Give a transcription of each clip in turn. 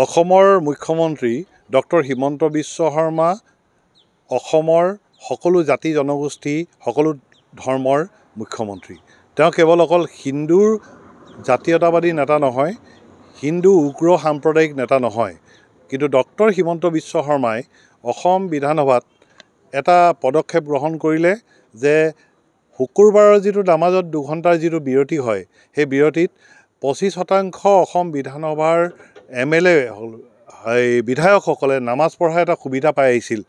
অসমৰ মুখ্যমন্ত্ৰী ডক্টৰ হিমন্ত বিশ্ব শৰ্মা অসমৰ সকলো জাতি জনগোষ্ঠী সকলো ধৰ্মৰ মুখ্যমন্ত্ৰী তেওঁ কেৱল অকল হিন্দুৰ জাতীয়তাবাদী নেতা নহয় হিন্দু উগ্ৰ সাম্প্ৰদায়িক নেতা নহয় কিন্তু ডক্টৰ হিমন্ত বিশ্ব শৰ্মাই অসম বিধানসভাত এটা পদক্ষেপ গ্ৰহণ কৰিলে যে শুকুৰবাৰৰ যিটো নামাজত দুঘণ্টাৰ যিটো বিৰতি হয় সেই বিৰতিত পঁচিছ শতাংশ অসম বিধানসভাৰ এম এল এ হ'ল এই বিধায়কসকলে নামাজ পঢ়াৰ এটা সুবিধা পাই আহিছিল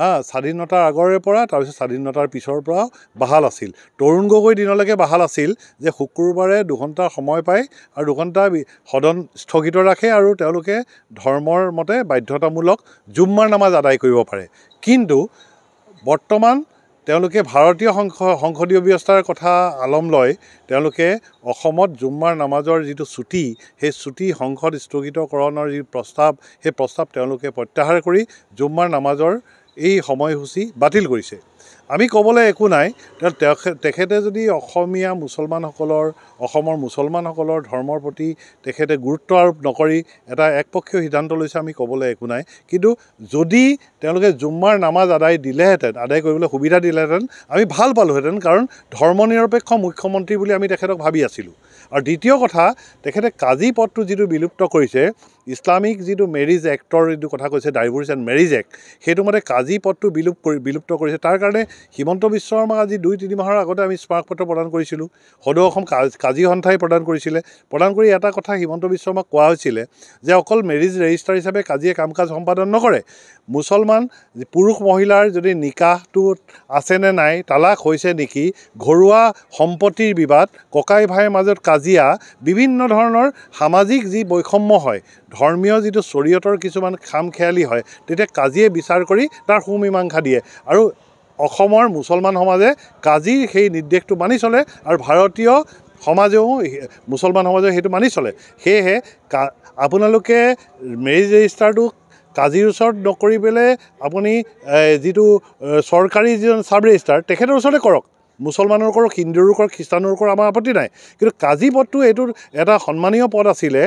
হা স্বাধীনতাৰ আগৰে পৰা তাৰপিছত স্বাধীনতাৰ পিছৰ পৰাও বাহাল আছিল তৰুণ গগৈ দিনলৈকে বাহাল আছিল যে শুক্ৰবাৰে দুঘণ্টা সময় পায় আৰু দুঘণ্টা সদন স্থগিত ৰাখে আৰু তেওঁলোকে ধৰ্মৰ মতে বাধ্যতামূলক জুম্মাৰ নামাজ আদায় কৰিব পাৰে কিন্তু বৰ্তমান তেওঁলোকে ভাৰতীয় সংস সংসদীয় ব্যৱস্থাৰ কথা আলম লয় তেওঁলোকে অসমত জুম্মাৰ নামাজৰ যিটো ছুটি সেই ছুটি সংসদ স্থগিতকৰণৰ যি প্ৰস্তাৱ সেই প্ৰস্তাৱ তেওঁলোকে প্ৰত্যাহাৰ কৰি জুম্মাৰ নামাজৰ এই সময়সূচী বাতিল কৰিছে আমি ক'বলৈ একো নাই তেখে তেখেতে যদি অসমীয়া মুছলমানসকলৰ অসমৰ মুছলমানসকলৰ ধৰ্মৰ প্ৰতি তেখেতে গুৰুত্ব আৰোপ নকৰি এটা একপক্ষীয় সিদ্ধান্ত লৈছে আমি ক'বলৈ একো নাই কিন্তু যদি তেওঁলোকে জুম্মাৰ নামাজ আদায় দিলেহেঁতেন আদায় কৰিবলৈ সুবিধা দিলেহেঁতেন আমি ভাল পালোহেঁতেন কাৰণ ধৰ্ম নিৰপেক্ষ মুখ্যমন্ত্ৰী বুলি আমি তেখেতক ভাবি আছিলোঁ আৰু দ্বিতীয় কথা তেখেতে কাজী পদটো যিটো বিলুপ্ত কৰিছে ইছলামিক যিটো মেৰিজ এক্টৰ যিটো কথা কৈছে ডাইভৰ্চ এণ্ড মেৰিজ এক্ট সেইটো মতে কাজী পদটো বিলুপ কৰি বিলুপ্ত কৰিছে তাৰ কাৰণে কাৰণে হিমন্ত বিশ্ব শৰ্মাক আজি দুই তিনি মাহৰ আগতে আমি স্মাৰক পত্ৰ প্ৰদান কৰিছিলোঁ সদৌ অসম কাজি সন্থাই প্ৰদান কৰিছিলে প্ৰদান কৰি এটা কথা হিমন্ত বিশ্ব শৰ্মাক কোৱা হৈছিলে যে অকল মেৰিজ ৰেজিষ্টাৰ হিচাপে কাজিয়ে কাম কাজ সম্পাদন নকৰে মুছলমান পুৰুষ মহিলাৰ যদি নিকাহটো আছেনে নাই তালাক হৈছে নেকি ঘৰুৱা সম্পত্তিৰ বিবাদ ককাই ভাইৰ মাজত কাজিয়া বিভিন্ন ধৰণৰ সামাজিক যি বৈষম্য হয় ধৰ্মীয় যিটো চৰিয়তৰ কিছুমান খাম খেয়ালি হয় তেতিয়া কাজিয়ে বিচাৰ কৰি তাৰ সুমীমাংসা দিয়ে আৰু অসমৰ মুছলমান সমাজে কাজিৰ সেই নিৰ্দেশটো মানি চলে আৰু ভাৰতীয় সমাজেও মুছলমান সমাজেও সেইটো মানি চলে সেয়েহে কা আপোনালোকে মেৰিজ ৰেজিষ্টাৰটো কাজিৰ ওচৰত নকৰি পেলাই আপুনি যিটো চৰকাৰী যিজন চাব ৰেজিষ্টাৰ তেখেতৰ ওচৰতে কৰক মুছলমানৰ কৰক হিন্দুৰো কৰক খ্ৰীষ্টানৰ কৰক আমাৰ আপত্তি নাই কিন্তু কাজী পদটো এইটো এটা সন্মানীয় পদ আছিলে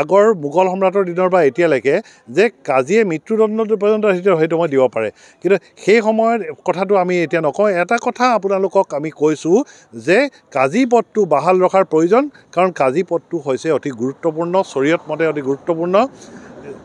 আগৰ মোগল সম্ৰাটৰ দিনৰ পৰা এতিয়ালৈকে যে কাজীয়ে মৃত্যুদণ্ডটো পৰ্যন্ত হয়তো মই দিব পাৰে কিন্তু সেই সময়ত কথাটো আমি এতিয়া নকওঁ এটা কথা আপোনালোকক আমি কৈছোঁ যে কাজী পদটো বাহাল ৰখাৰ প্ৰয়োজন কাৰণ কাজী পদটো হৈছে অতি গুৰুত্বপূৰ্ণ চৰিয়ত মতে অতি গুৰুত্বপূৰ্ণ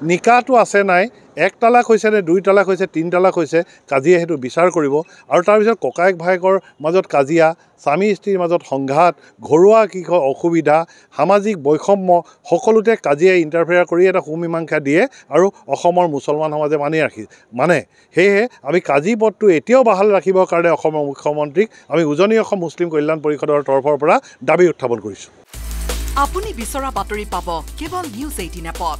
নিকাটো আছে নাই এক তালাক হৈছে নে দুই তালাক হৈছে তিনি তালাক হৈছে কাজিয়াই সেইটো বিচাৰ কৰিব আৰু তাৰপিছত ককায়েক ভায়েকৰ মাজত কাজিয়া স্বামী স্ত্ৰীৰ মাজত সংঘাত ঘৰুৱা কি অসুবিধা সামাজিক বৈষম্য সকলোতে কাজিয়াই ইণ্টাৰফেয়াৰ কৰি এটা সুমীমাংসা দিয়ে আৰু অসমৰ মুছলমান সমাজে মানি ৰাখি মানে সেয়েহে আমি কাজি পথটো এতিয়াও বাহাল ৰাখিবৰ কাৰণে অসমৰ মুখ্যমন্ত্ৰীক আমি উজনি অসম মুছলিম কল্যাণ পৰিষদৰ তৰফৰ পৰা দাবী উত্থাপন কৰিছোঁ আপুনি বিচৰা বাতৰি পাব কেৱল নিউজ এইটিন এপত